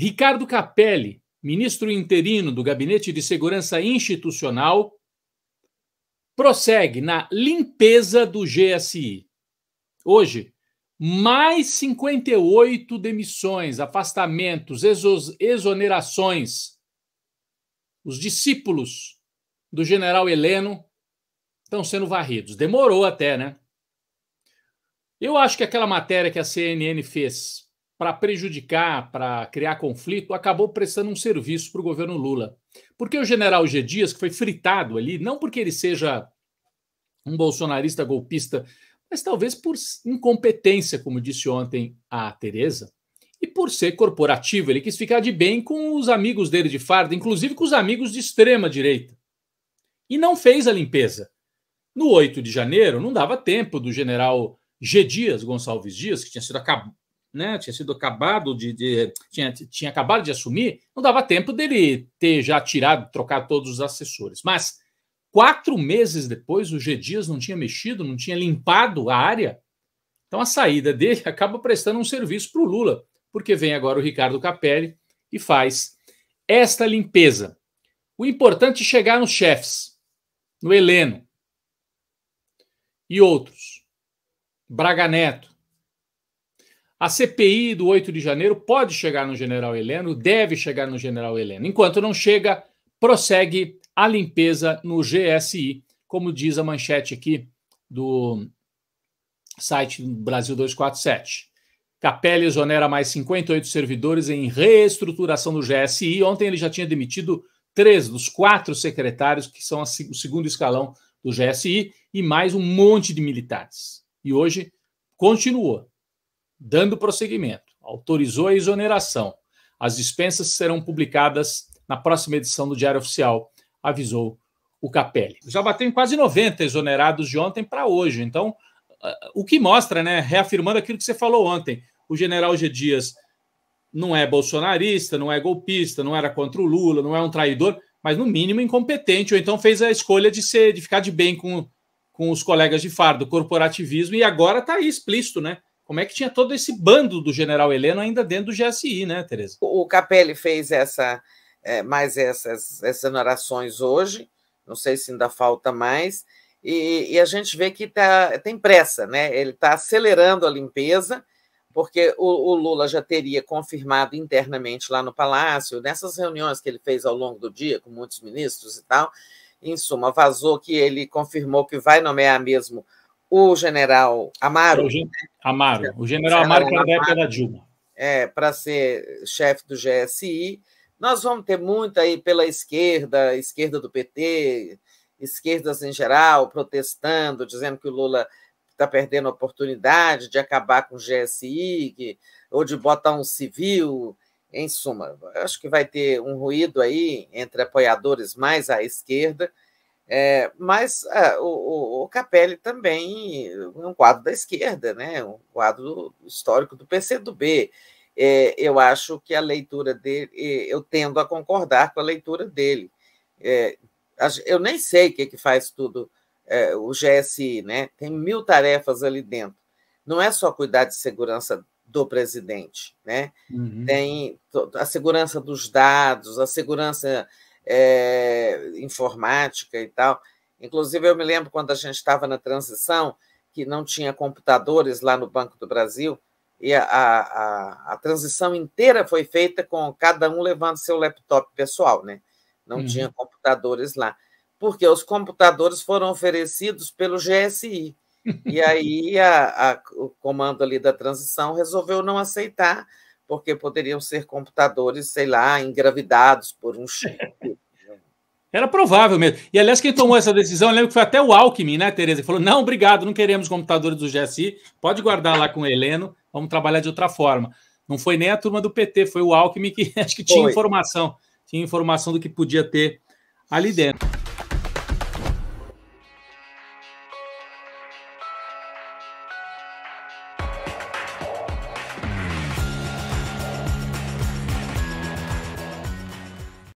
Ricardo Capelli, ministro interino do Gabinete de Segurança Institucional, prossegue na limpeza do GSI. Hoje, mais 58 demissões, afastamentos, exonerações. Os discípulos do general Heleno estão sendo varridos. Demorou até, né? Eu acho que aquela matéria que a CNN fez para prejudicar, para criar conflito, acabou prestando um serviço para o governo Lula. Porque o general G. Dias, que foi fritado ali, não porque ele seja um bolsonarista golpista, mas talvez por incompetência, como disse ontem a Tereza, e por ser corporativo. Ele quis ficar de bem com os amigos dele de farda, inclusive com os amigos de extrema-direita. E não fez a limpeza. No 8 de janeiro, não dava tempo do general G. Dias, Gonçalves Dias, que tinha sido né, tinha sido acabado de, de, tinha, tinha acabado de assumir, não dava tempo dele ter já tirado, trocado todos os assessores. Mas quatro meses depois, o G Dias não tinha mexido, não tinha limpado a área. Então a saída dele acaba prestando um serviço para o Lula, porque vem agora o Ricardo Capelli e faz esta limpeza. O importante é chegar nos chefes, no Heleno e outros. Braga Neto, a CPI do 8 de janeiro pode chegar no general Heleno, deve chegar no general Heleno. Enquanto não chega, prossegue a limpeza no GSI, como diz a manchete aqui do site Brasil 247. Capelli exonera mais 58 servidores em reestruturação do GSI. Ontem ele já tinha demitido três dos quatro secretários, que são o segundo escalão do GSI, e mais um monte de militares. E hoje continuou. Dando prosseguimento, autorizou a exoneração. As dispensas serão publicadas na próxima edição do Diário Oficial, avisou o Capelli. Já bateu em quase 90 exonerados de ontem para hoje. Então, ah, o que mostra, né, reafirmando aquilo que você falou ontem, o general G. Dias não é bolsonarista, não é golpista, não era contra o Lula, não é um traidor, mas no mínimo incompetente, ou então fez a escolha de ser, de ficar de bem com, com os colegas de fardo, corporativismo, e agora está aí explícito, né? como é que tinha todo esse bando do general Heleno ainda dentro do GSI, né, Tereza? O Capelli fez essa é, mais essas exonerações hoje, não sei se ainda falta mais, e, e a gente vê que tá, tem pressa, né? Ele está acelerando a limpeza, porque o, o, Lula já teria confirmado internamente lá no Palácio, nessas reuniões que ele fez ao longo do dia com muitos ministros e tal, em suma, vazou que ele confirmou que vai nomear mesmo o general Amaro. O gen... Né? Amaro. É o general, general Amaro, que era é época da Dilma. É, para ser chefe do GSI. Nós vamos ter muito aí pela esquerda, esquerda do PT, esquerdas em geral, protestando, dizendo que o Lula está perdendo a oportunidade de acabar com o GSI, que, ou de botar um civil. Em suma, acho que vai ter um ruído aí entre apoiadores mais à esquerda é, mas é, o, o, Capelli também é um quadro da esquerda, né? um quadro histórico do PCdoB. É, eu acho que a leitura dele, eu tendo a concordar com a leitura dele. É, eu nem sei o que, que faz tudo é, o GSI, né? Tem mil tarefas ali dentro. Não é só cuidar de segurança do presidente, né? Uhum. Tem a segurança dos dados, a segurança é, informática e tal. Inclusive, eu me lembro quando a gente estava na transição, que não tinha computadores lá no Banco do Brasil, e a, a, a transição inteira foi feita com cada um levando seu laptop pessoal, né? Não uhum. tinha computadores lá, porque os computadores foram oferecidos pelo GSI. E aí a, o comando ali da transição resolveu não aceitar porque poderiam ser computadores, sei lá, engravidados por um chip. Né? Era provável mesmo. E aliás, quem tomou essa decisão, eu lembro que foi até o Alckmin, né, Tereza? Ele falou: não, obrigado, não queremos computadores do GSI, pode guardar lá com o Heleno, vamos trabalhar de outra forma. Não foi nem a turma do PT, foi o Alckmin que acho que tinha foi. informação, tinha informação do que podia ter ali dentro.